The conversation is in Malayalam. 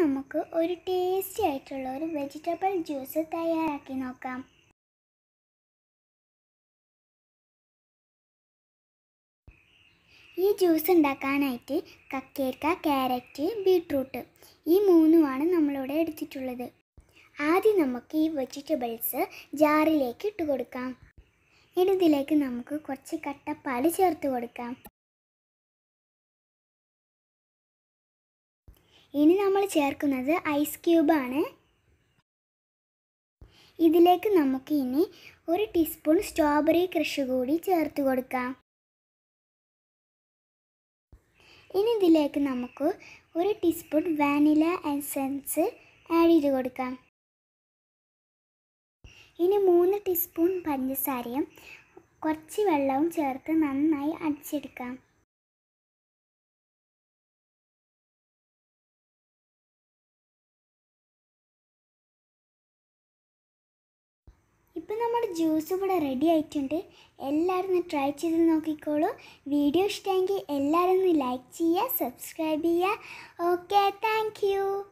നമുക്ക് ഒരു ടേസ്റ്റി ആയിട്ടുള്ള ഒരു വെജിറ്റബിൾ ജ്യൂസ് തയ്യാറാക്കി നോക്കാം ഈ ജ്യൂസ് ഉണ്ടാക്കാനായിട്ട് കക്കേരിക്ക ക്യാരറ്റ് ബീട്രൂട്ട് ഈ മൂന്നുമാണ് നമ്മളിവിടെ എടുത്തിട്ടുള്ളത് ആദ്യം നമുക്ക് ഈ വെജിറ്റബിൾസ് ജാറിലേക്ക് ഇട്ട് കൊടുക്കാം ഇതിലേക്ക് നമുക്ക് കുറച്ച് കട്ടപ്പാൽ ചേർത്ത് കൊടുക്കാം ഇനി നമ്മൾ ചേർക്കുന്നത് ഐസ് ക്യൂബാണ് ഇതിലേക്ക് നമുക്ക് ഇനി ഒരു ടീസ്പൂൺ സ്ട്രോബെറി ക്രഷ് കൂടി ചേർത്ത് കൊടുക്കാം ഇനി ഇതിലേക്ക് നമുക്ക് ഒരു ടീസ്പൂൺ വാനില എസെൻസ് ആഡ് ചെയ്ത് കൊടുക്കാം ഇനി മൂന്ന് ടീസ്പൂൺ പഞ്ചസാരയും കുറച്ച് വെള്ളവും ചേർത്ത് നന്നായി അടിച്ചെടുക്കാം ഇപ്പം നമ്മുടെ ജ്യൂസ് ഇവിടെ റെഡി ആയിട്ടുണ്ട് എല്ലാവരും ട്രൈ ചെയ്ത് നോക്കിക്കോളൂ വീഡിയോ ഇഷ്ടമെങ്കിൽ എല്ലാവരും ഒന്ന് ലൈക്ക് ചെയ്യുക സബ്സ്ക്രൈബ് ചെയ്യുക ഓക്കെ താങ്ക്